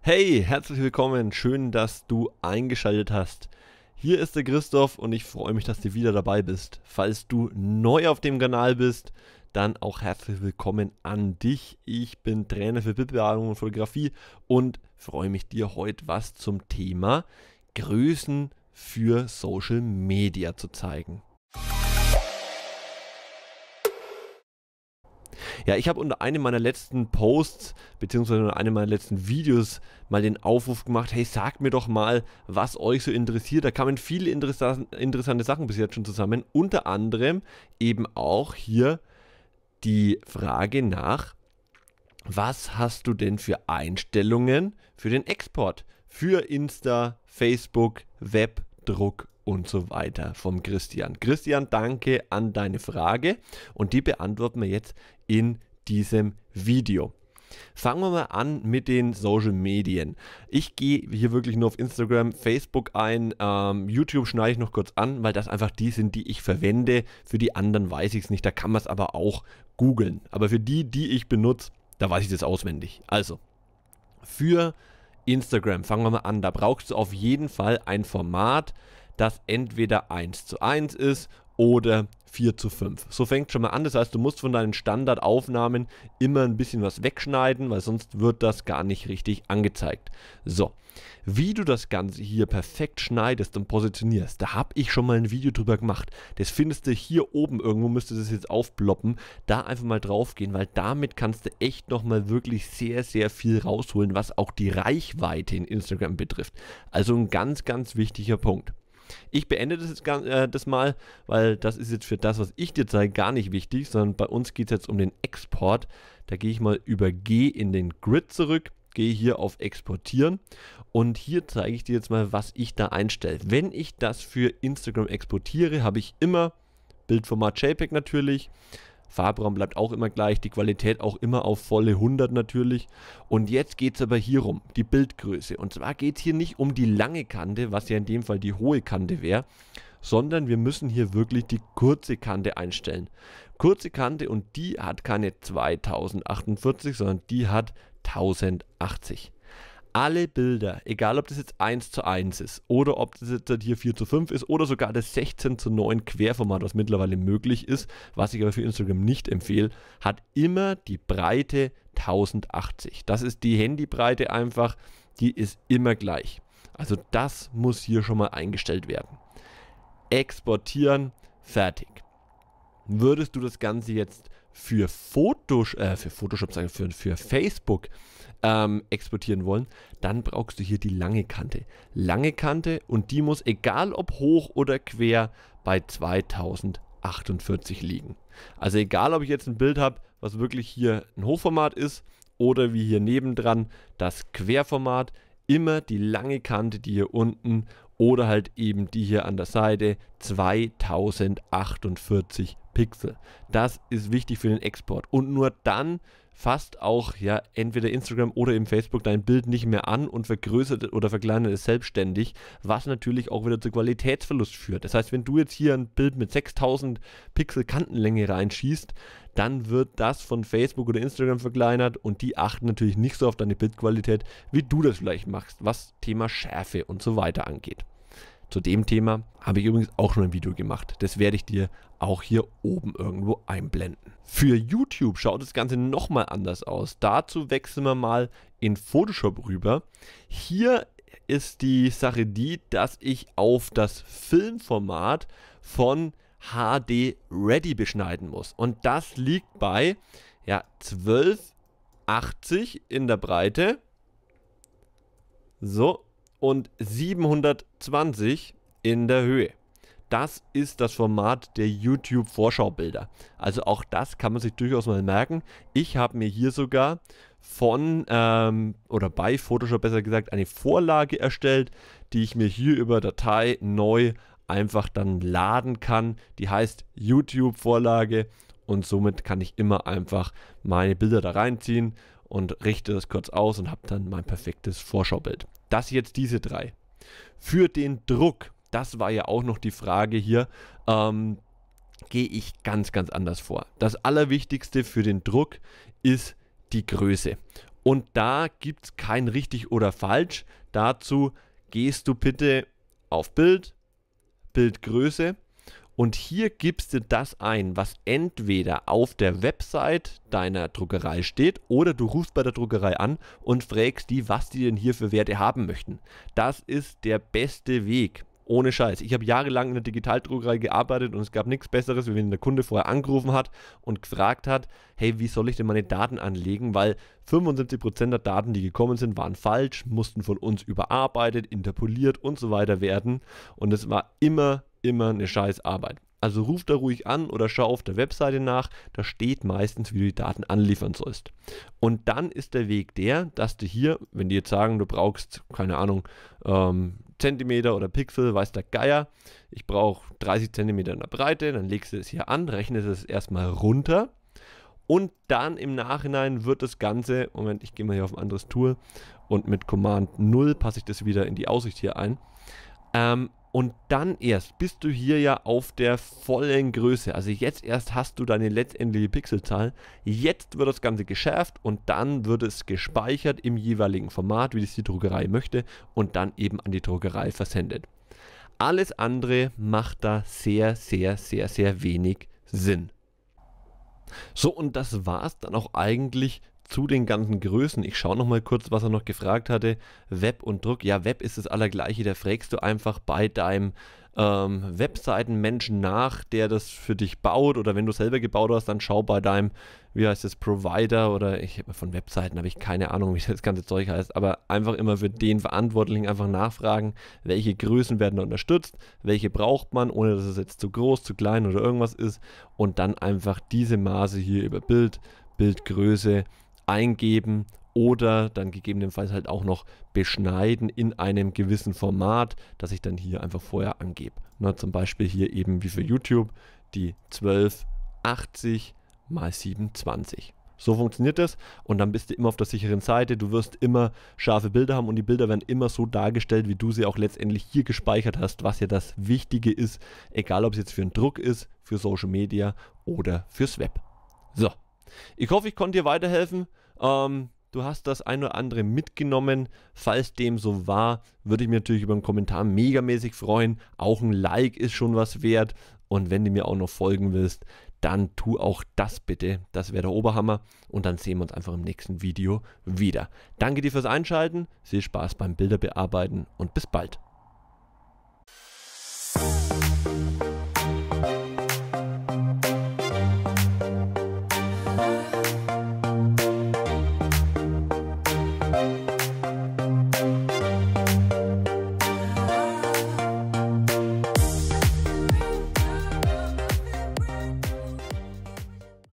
Hey, herzlich willkommen. Schön, dass du eingeschaltet hast. Hier ist der Christoph und ich freue mich, dass du wieder dabei bist. Falls du neu auf dem Kanal bist, dann auch herzlich willkommen an dich. Ich bin Trainer für Bildbearbeitung und Fotografie und freue mich dir heute was zum Thema Größen für Social Media zu zeigen. Ja, ich habe unter einem meiner letzten Posts bzw. unter einem meiner letzten Videos mal den Aufruf gemacht, hey, sagt mir doch mal, was euch so interessiert. Da kamen viele interessante Sachen bis jetzt schon zusammen. Unter anderem eben auch hier die Frage nach, was hast du denn für Einstellungen für den Export? Für Insta, Facebook, Web, Druck und so weiter vom Christian. Christian, danke an deine Frage und die beantworten wir jetzt in diesem Video. Fangen wir mal an mit den Social Medien. Ich gehe hier wirklich nur auf Instagram, Facebook ein, ähm, YouTube schneide ich noch kurz an, weil das einfach die sind, die ich verwende. Für die anderen weiß ich es nicht, da kann man es aber auch googeln. Aber für die, die ich benutze, da weiß ich das auswendig. Also, für Instagram fangen wir mal an. Da brauchst du auf jeden Fall ein Format, das entweder 1 zu 1 ist oder 4 zu 5. So fängt schon mal an. Das heißt, du musst von deinen Standardaufnahmen immer ein bisschen was wegschneiden, weil sonst wird das gar nicht richtig angezeigt. So, wie du das Ganze hier perfekt schneidest und positionierst, da habe ich schon mal ein Video drüber gemacht. Das findest du hier oben irgendwo, müsstest du das jetzt aufploppen. Da einfach mal drauf gehen, weil damit kannst du echt nochmal wirklich sehr, sehr viel rausholen, was auch die Reichweite in Instagram betrifft. Also ein ganz, ganz wichtiger Punkt. Ich beende das jetzt äh, das mal, weil das ist jetzt für das, was ich dir zeige, gar nicht wichtig, sondern bei uns geht es jetzt um den Export. Da gehe ich mal über G in den Grid zurück, gehe hier auf Exportieren und hier zeige ich dir jetzt mal, was ich da einstelle. Wenn ich das für Instagram exportiere, habe ich immer Bildformat JPEG natürlich, Farbraum bleibt auch immer gleich, die Qualität auch immer auf volle 100 natürlich. Und jetzt geht es aber hier um die Bildgröße. Und zwar geht es hier nicht um die lange Kante, was ja in dem Fall die hohe Kante wäre, sondern wir müssen hier wirklich die kurze Kante einstellen. Kurze Kante und die hat keine 2048, sondern die hat 1080 alle Bilder, egal ob das jetzt 1 zu 1 ist oder ob das jetzt hier 4 zu 5 ist oder sogar das 16 zu 9 Querformat, was mittlerweile möglich ist, was ich aber für Instagram nicht empfehle, hat immer die Breite 1080. Das ist die Handybreite einfach, die ist immer gleich. Also das muss hier schon mal eingestellt werden. Exportieren, fertig. Würdest du das Ganze jetzt für, Fotos, äh, für Photoshop, sage für, für Facebook ähm, exportieren wollen, dann brauchst du hier die lange Kante. Lange Kante und die muss, egal ob hoch oder quer, bei 2048 liegen. Also egal, ob ich jetzt ein Bild habe, was wirklich hier ein Hochformat ist oder wie hier nebendran das Querformat, immer die lange Kante, die hier unten oder halt eben die hier an der Seite 2048 Pixel. Das ist wichtig für den Export. Und nur dann fasst auch ja entweder Instagram oder eben Facebook dein Bild nicht mehr an und vergrößert oder verkleinert es selbstständig, was natürlich auch wieder zu Qualitätsverlust führt. Das heißt, wenn du jetzt hier ein Bild mit 6000 Pixel Kantenlänge reinschießt, dann wird das von Facebook oder Instagram verkleinert und die achten natürlich nicht so auf deine Bildqualität, wie du das vielleicht machst, was Thema Schärfe und so weiter angeht. Zu dem Thema habe ich übrigens auch schon ein Video gemacht. Das werde ich dir auch hier oben irgendwo einblenden. Für YouTube schaut das Ganze nochmal anders aus. Dazu wechseln wir mal in Photoshop rüber. Hier ist die Sache die, dass ich auf das Filmformat von HD Ready beschneiden muss. Und das liegt bei ja, 1280 in der Breite. So, und 720 in der Höhe. Das ist das Format der YouTube-Vorschaubilder. Also auch das kann man sich durchaus mal merken. Ich habe mir hier sogar von ähm, oder bei Photoshop besser gesagt eine Vorlage erstellt, die ich mir hier über Datei neu einfach dann laden kann. Die heißt YouTube-Vorlage und somit kann ich immer einfach meine Bilder da reinziehen und richte das kurz aus und habe dann mein perfektes Vorschaubild das jetzt diese drei. Für den Druck, das war ja auch noch die Frage hier, ähm, gehe ich ganz, ganz anders vor. Das Allerwichtigste für den Druck ist die Größe. Und da gibt es kein richtig oder falsch. Dazu gehst du bitte auf Bild, Bildgröße und hier gibst du das ein, was entweder auf der Website deiner Druckerei steht oder du rufst bei der Druckerei an und fragst die, was die denn hier für Werte haben möchten. Das ist der beste Weg. Ohne Scheiß. Ich habe jahrelang in der Digitaldruckerei gearbeitet und es gab nichts Besseres, wie wenn der Kunde vorher angerufen hat und gefragt hat, hey, wie soll ich denn meine Daten anlegen? Weil 75% der Daten, die gekommen sind, waren falsch, mussten von uns überarbeitet, interpoliert und so weiter werden. Und es war immer immer eine scheiß Arbeit. Also ruf da ruhig an oder schau auf der Webseite nach, da steht meistens, wie du die Daten anliefern sollst. Und dann ist der Weg der, dass du hier, wenn die jetzt sagen, du brauchst, keine Ahnung, ähm, Zentimeter oder Pixel, weiß der Geier, ich brauche 30 Zentimeter in der Breite, dann legst du es hier an, rechnest es erstmal runter und dann im Nachhinein wird das Ganze, Moment, ich gehe mal hier auf ein anderes Tool und mit Command 0 passe ich das wieder in die Aussicht hier ein. Ähm, und dann erst bist du hier ja auf der vollen Größe. Also jetzt erst hast du deine letztendliche Pixelzahl. Jetzt wird das Ganze geschärft und dann wird es gespeichert im jeweiligen Format, wie es die Druckerei möchte, und dann eben an die Druckerei versendet. Alles andere macht da sehr, sehr, sehr, sehr wenig Sinn. So, und das war es dann auch eigentlich zu den ganzen Größen. Ich schaue nochmal kurz, was er noch gefragt hatte. Web und Druck. Ja, Web ist das Allergleiche. Da fragst du einfach bei deinem ähm, Webseitenmenschen nach, der das für dich baut. Oder wenn du selber gebaut hast, dann schau bei deinem, wie heißt das, Provider oder ich von Webseiten habe ich keine Ahnung, wie das ganze Zeug heißt. Aber einfach immer für den Verantwortlichen einfach nachfragen, welche Größen werden da unterstützt, welche braucht man, ohne dass es jetzt zu groß, zu klein oder irgendwas ist. Und dann einfach diese Maße hier über Bild, Bildgröße eingeben oder dann gegebenenfalls halt auch noch beschneiden in einem gewissen Format, das ich dann hier einfach vorher angebe. Na, zum Beispiel hier eben wie für YouTube die 1280 mal 720. So funktioniert das und dann bist du immer auf der sicheren Seite. Du wirst immer scharfe Bilder haben und die Bilder werden immer so dargestellt, wie du sie auch letztendlich hier gespeichert hast, was ja das Wichtige ist, egal ob es jetzt für einen Druck ist, für Social Media oder fürs Web. So, ich hoffe, ich konnte dir weiterhelfen. Ähm, du hast das ein oder andere mitgenommen. Falls dem so war, würde ich mich natürlich über einen Kommentar megamäßig freuen. Auch ein Like ist schon was wert. Und wenn du mir auch noch folgen willst, dann tu auch das bitte. Das wäre der Oberhammer. Und dann sehen wir uns einfach im nächsten Video wieder. Danke dir fürs Einschalten. Viel Spaß beim Bilderbearbeiten und bis bald.